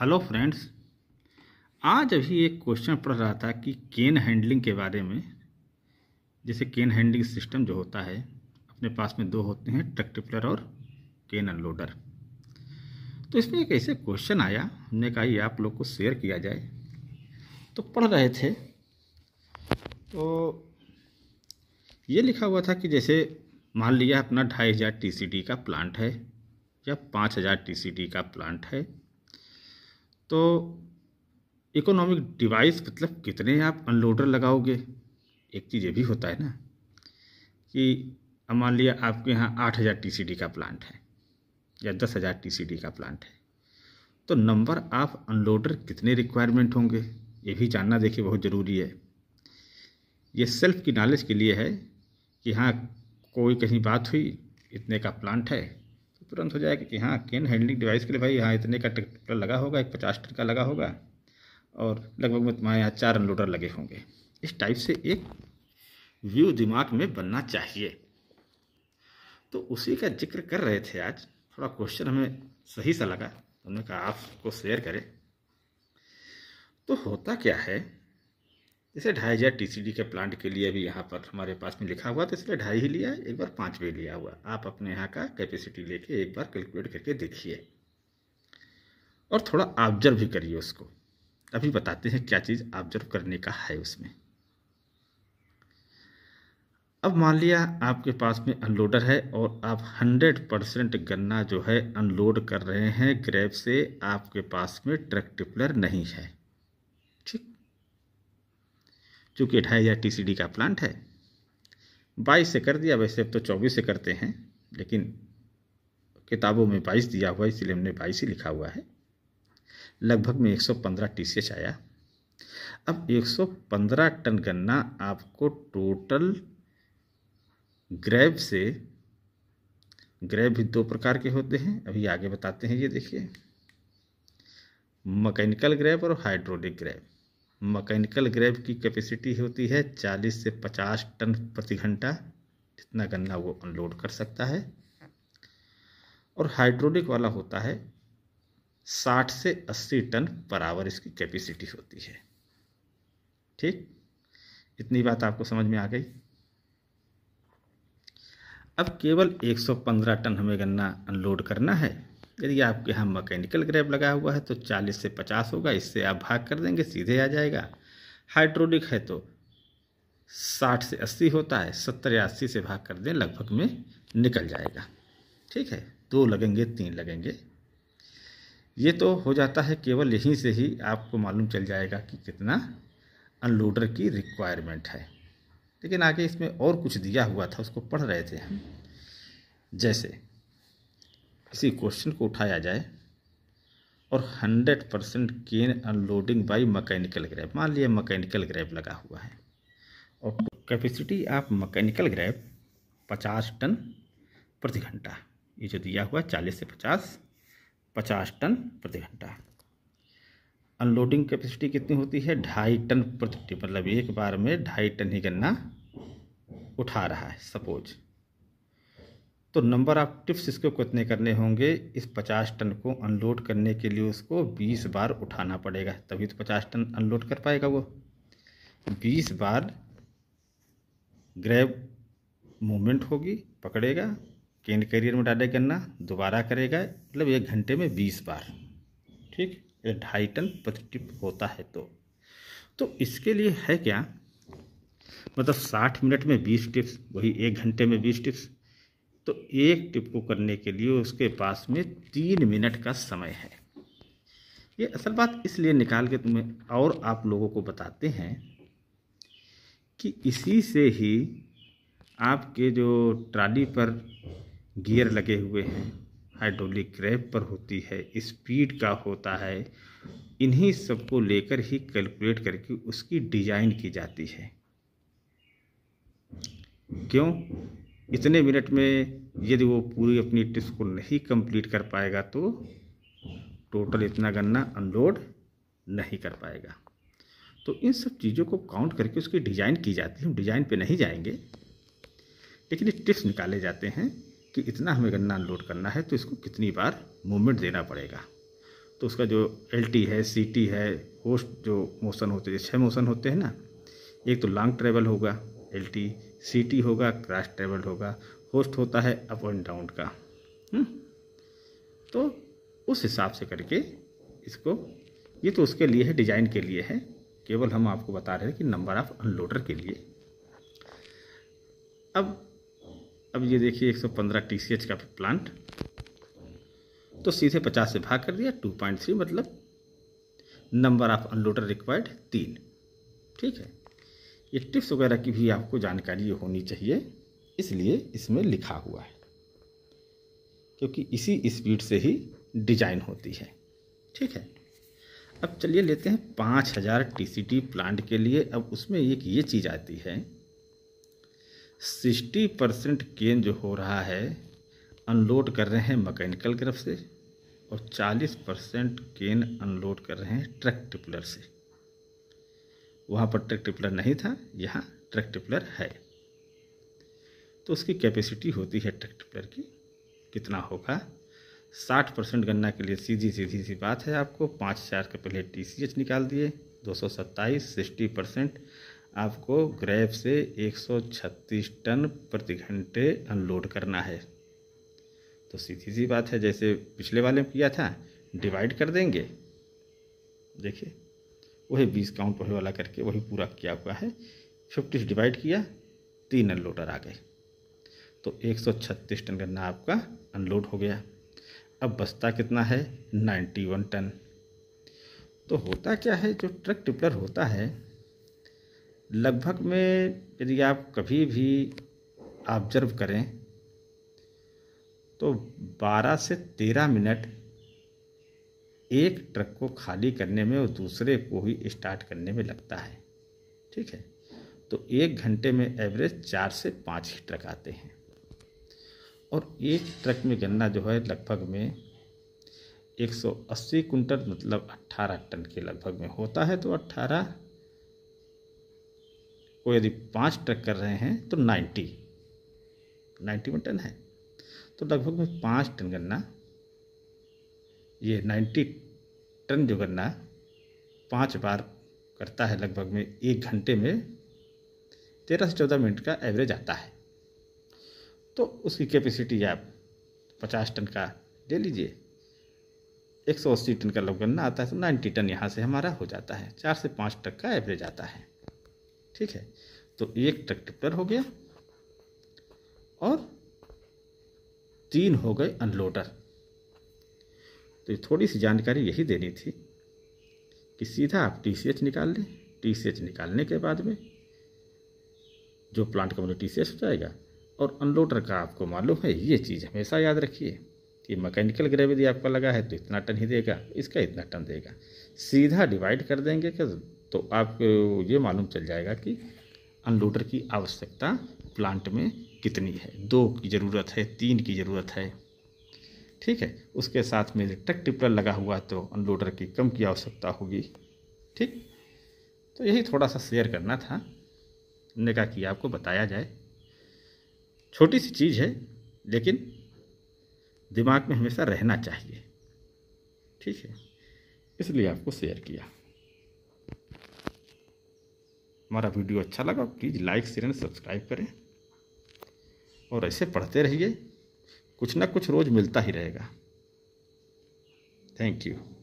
Hello friends आज अभी एक क्वेश्चन पढ़ रहा था कि केन हैंडलिंग के बारे में जैसे केन हैंडलिंग सिस्टम जो होता है अपने पास में दो होते हैं ट्रक टिपलर और केन अनलोडर तो इसमें एक ऐसे क्वेश्चन आया हमने कहा ये आप लोग को शेयर किया जाए तो पढ़ रहे थे तो ये लिखा हुआ था कि जैसे मान लिया अपना ढाई हज़ार टी का प्लांट है या पाँच हज़ार टी का प्लांट है तो इकोनॉमिक डिवाइस मतलब कितने आप अनलोडर लगाओगे एक चीज़ ये भी होता है ना कि अब मान लिया आपके यहाँ आठ हज़ार टी का प्लांट है या दस हज़ार टी का प्लांट है तो नंबर ऑफ़ अनलोडर कितने रिक्वायरमेंट होंगे ये भी जानना देखिए बहुत ज़रूरी है ये सेल्फ की नॉलेज के लिए है कि हाँ कोई कहीं बात हुई इतने का प्लांट है तुरंत हो जाएगा कि हाँ केन हैंडलिंग डिवाइस के लिए भाई हाँ इतने का ट्रैक्टर लगा होगा एक पचास टन का लगा होगा और लगभग में तुम्हारे यहाँ चार अनलोडर लगे होंगे इस टाइप से एक व्यू दिमाग में बनना चाहिए तो उसी का जिक्र कर रहे थे आज थोड़ा क्वेश्चन हमें सही सा लगा हमने कहा आपको शेयर करें तो होता क्या है जैसे ढाई हज़ार टी के प्लांट के लिए भी यहाँ पर हमारे पास में लिखा हुआ तो इसलिए ढाई ही लिया है एक बार पाँच भी लिया हुआ आप अपने यहाँ का कैपेसिटी लेके एक बार कैलकुलेट करके देखिए और थोड़ा ऑब्जर्व भी करिए उसको अभी बताते हैं क्या चीज़ ऑब्जर्व करने का है उसमें अब मान लिया आपके पास में अनलोडर है और आप 100 परसेंट गन्ना जो है अनलोड कर रहे हैं ग्रैप से आपके पास में ट्रक टिपलर नहीं है चूँकि ढाई हज़ार टी का प्लांट है बाईस से कर दिया वैसे अब तो चौबीस से करते हैं लेकिन किताबों में बाईस दिया हुआ इसलिए हमने बाईस ही लिखा हुआ है लगभग में एक सौ पंद्रह टी आया अब एक सौ पंद्रह टन गन्ना आपको टोटल ग्रैब से ग्रैब भी दो प्रकार के होते हैं अभी आगे बताते हैं ये देखिए मैकेनिकल ग्रैब और हाइड्रोलिक ग्रैब मकैनिकल ग्रेव की कैपेसिटी होती है चालीस से पचास टन प्रति घंटा जितना गन्ना वो अनलोड कर सकता है और हाइड्रोलिक वाला होता है साठ से अस्सी टन पर आवर इसकी कैपेसिटी होती है ठीक इतनी बात आपको समझ में आ गई अब केवल 115 टन हमें गन्ना अनलोड करना है यदि आपके यहाँ मैकेनिकल ग्रेव लगा हुआ है तो चालीस से पचास होगा इससे आप भाग कर देंगे सीधे आ जाएगा हाइड्रोलिक है तो साठ से अस्सी होता है सत्तर या अस्सी से भाग कर दें लगभग में निकल जाएगा ठीक है दो लगेंगे तीन लगेंगे ये तो हो जाता है केवल यहीं से ही आपको मालूम चल जाएगा कि कितना अनलोडर की रिक्वायरमेंट है लेकिन आगे इसमें और कुछ दिया हुआ था उसको पढ़ रहे थे हम जैसे किसी क्वेश्चन को उठाया जाए और hundred percent can unloading by mechanical grab मान लिया मकैनिकल ग्रैप लगा हुआ है और कैपेसिटी ऑफ मकैनिकल ग्रैप पचास टन प्रति घंटा ये जो दिया हुआ चालीस से पचास पचास टन प्रति घंटा अनलोडिंग कैपेसिटी कितनी होती है ढाई टन प्रति मतलब एक बार में ढाई टन ही गन्ना उठा रहा है सपोज़ तो नंबर ऑफ टिप्स इसको कितने करने होंगे इस पचास टन को अनलोड करने के लिए उसको बीस बार उठाना पड़ेगा तभी तो पचास टन अनलोड कर पाएगा वो बीस बार ग्रैब मूवमेंट होगी पकड़ेगा केन करियर में डाले करना दोबारा करेगा मतलब एक घंटे में बीस बार ठीक ढाई टन प्रति टिप होता है तो तो इसके लिए है क्या मतलब साठ मिनट में बीस टिप्स वही एक घंटे में बीस टिप्स तो एक टिप को करने के लिए उसके पास में तीन मिनट का समय है ये असल बात इसलिए निकाल के तुम्हें और आप लोगों को बताते हैं कि इसी से ही आपके जो ट्राली पर गियर लगे हुए हैं हाइड्रोलिक क्रैप पर होती है स्पीड का होता है इन्हीं सबको लेकर ही कैलकुलेट करके उसकी डिजाइन की जाती है क्यों इतने मिनट में यदि वो पूरी अपनी टिस्क को नहीं कंप्लीट कर पाएगा तो टोटल इतना गन्ना अनलोड नहीं कर पाएगा तो इन सब चीज़ों को काउंट करके उसकी डिज़ाइन की जाती है हम डिज़ाइन पे नहीं जाएंगे लेकिन ये टिप्स निकाले जाते हैं कि इतना हमें गन्ना अनलोड करना है तो इसको कितनी बार मूवमेंट देना पड़ेगा तो उसका जो एल है सी है होस्ट जो मोशन होते हैं छः मोशन होते हैं ना एक तो लॉन्ग ट्रेवल होगा एल सीटी होगा क्रास ट्रेवल होगा होस्ट होता है अप एंड डाउन का हम्म। तो उस हिसाब से करके इसको ये तो उसके लिए है डिजाइन के लिए है केवल हम आपको बता रहे हैं कि नंबर ऑफ अनलोडर के लिए अब अब ये देखिए 115 टीसीएच का प्लांट तो सीधे 50 से भाग कर दिया 2.3 मतलब नंबर ऑफ अनलोडर रिक्वायर्ड तीन ठीक है ये टिप्स वगैरह की भी आपको जानकारी होनी चाहिए इसलिए इसमें लिखा हुआ है क्योंकि इसी स्पीड से ही डिजाइन होती है ठीक है अब चलिए लेते हैं पाँच हज़ार टी प्लांट के लिए अब उसमें एक ये चीज़ आती है सिक्सटी परसेंट केन जो हो रहा है अनलोड कर रहे हैं मकैनिकल तरफ से और चालीस परसेंट केन अनलोड कर रहे हैं ट्रक टिपलर से वहाँ पर ट्रक टिपलर नहीं था यहाँ ट्रक टिपलर है तो उसकी कैपेसिटी होती है ट्रक टिपलर की कितना होगा साठ परसेंट गन्ना के लिए सीधी सीधी सी बात है आपको पाँच हजार के पहले टी सी एच निकाल दिए दो सौ सत्ताईस सिक्सटी परसेंट आपको ग्रैब से 136 टन प्रति घंटे अनलोड करना है तो सीधी सी बात है जैसे पिछले वाले में किया था डिवाइड कर देंगे देखिए वही बीस काउंट वही वाला करके वही पूरा किया हुआ है फिफ्टी से डिवाइड किया तीन अनलोडर आ गए तो छत्तीस टन गन्ना आपका अनलोड हो गया अब बस्ता कितना है 91 टन तो होता क्या है जो ट्रक टिपलर होता है लगभग में यदि आप कभी भी ऑब्जर्व करें तो 12 से 13 मिनट एक ट्रक को खाली करने में और दूसरे को ही स्टार्ट करने में लगता है ठीक है तो एक घंटे में एवरेज चार से पाँच ही ट्रक आते हैं और एक ट्रक में गन्ना जो है लगभग में 180 कुंटल मतलब 18 टन के लगभग में होता है तो 18 को यदि पाँच ट्रक कर रहे हैं तो 90 में टन है तो लगभग में पाँच टन गन्ना ये नाइन्टी टन जो गन्ना पाँच बार करता है लगभग में एक घंटे में तेरह से चौदह मिनट का एवरेज आता है तो उसकी कैपेसिटी आप पचास टन का ले लीजिए एक सौ अस्सी टन का लोग गन्ना आता है तो नाइन्टी टन यहाँ से हमारा हो जाता है चार से पाँच टक का एवरेज आता है ठीक है तो एक ट्रक टिप्टर हो गया और तीन हो गए अनलोडर तो ये थोड़ी सी जानकारी यही देनी थी कि सीधा आप टी सी एच निकाल लें टी सी एच निकालने के बाद में जो प्लांट का मतलब टी सी एच हो जाएगा और अनलोडर का आपको मालूम है ये चीज़ हमेशा याद रखिए कि मैकेनिकल ग्रेव यदि आपका लगा है तो इतना टन ही देगा इसका इतना टन देगा सीधा डिवाइड कर देंगे कि तो आपको ये मालूम चल जाएगा कि अनलोडर की आवश्यकता प्लांट में कितनी है दो की ज़रूरत है तीन की ज़रूरत है ठीक है उसके साथ में इलेक्ट्रिक टिपलर लगा हुआ तो अनलोडर की कम की आवश्यकता होगी ठीक तो यही थोड़ा सा शेयर करना था हमने कहा कि आपको बताया जाए छोटी सी चीज़ है लेकिन दिमाग में हमेशा रहना चाहिए ठीक है इसलिए आपको शेयर किया हमारा वीडियो अच्छा लगा please like share and subscribe करें और ऐसे पढ़ते रहिए कुछ ना कुछ रोज मिलता ही रहेगा थैंक यू